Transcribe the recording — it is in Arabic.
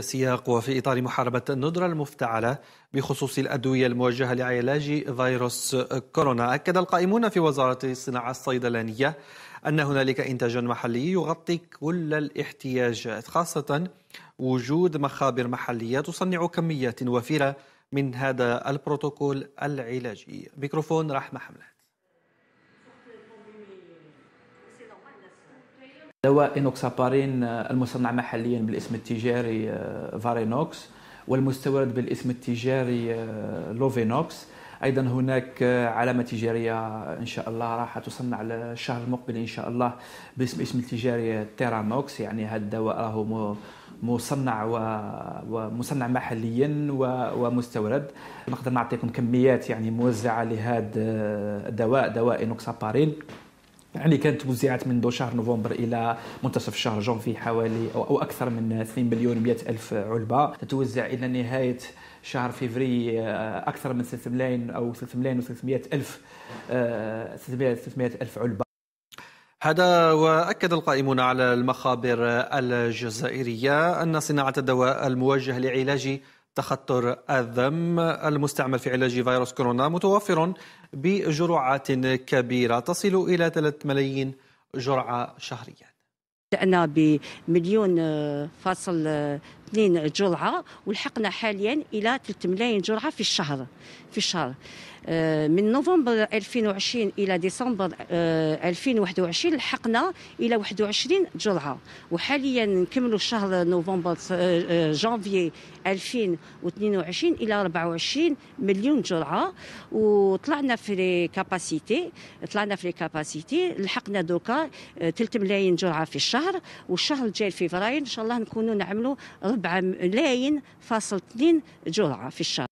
سياق وفي إطار محاربة الندرة المفتعلة بخصوص الأدوية الموجهة لعلاج فيروس كورونا أكد القائمون في وزارة الصناعة الصيدلانية أن هنالك إنتاج محلي يغطي كل الاحتياجات خاصة وجود مخابر محلية تصنع كميات وفيرة من هذا البروتوكول العلاجي ميكروفون رحمة حملان دواء إنوكسابارين آه، المصنع محليا بالاسم التجاري آه، فارينوكس والمستورد بالاسم التجاري آه، لوفينوكس ايضا هناك علامه تجاريه ان شاء الله راح تصنع الشهر المقبل ان شاء الله باسم اسم التجاري تيرانوكس يعني هذا الدواء راهو مصنع ومصنع محليا ومستورد نقدر نعطيكم كميات يعني موزعه لهذا الدواء دواء نوكسابارين يعني كانت توزيعات منذ شهر نوفمبر الى منتصف شهر جانفي حوالي او اكثر من 2 مليون و الف علبه تتوزع الى نهايه شهر فيفري آه، اكثر من 3 ملايين او 3 ملايين و300 الف 300 آه، 300 الف علبه هذا واكد القائمون على المخابر الجزائريه ان صناعه الدواء الموجه لعلاج تخطر الذم المستعمل في علاج فيروس كورونا متوفر بجرعات كبيرة تصل إلى 3 ملايين جرعة شهريا بدأنا بمليون فاصل 2 جرعه ولحقنا حاليا الى 3 ملايين جرعه في الشهر في الشهر آه، من نوفمبر 2020 الى ديسمبر 2021 آه، لحقنا الى 21 جرعه وحاليا نكملوا شهر نوفمبر آه، جانفي 2022 الى 24 مليون جرعه وطلعنا في لي كاباسيتي طلعنا في لي كاباسيتي لحقنا دوكا 3 ملايين جرعه في الشهر والشهر الجاي في فبراير ان شاء الله نكونوا نعملوا 4 7 ملايين فاصل 2 جرعة في الشهر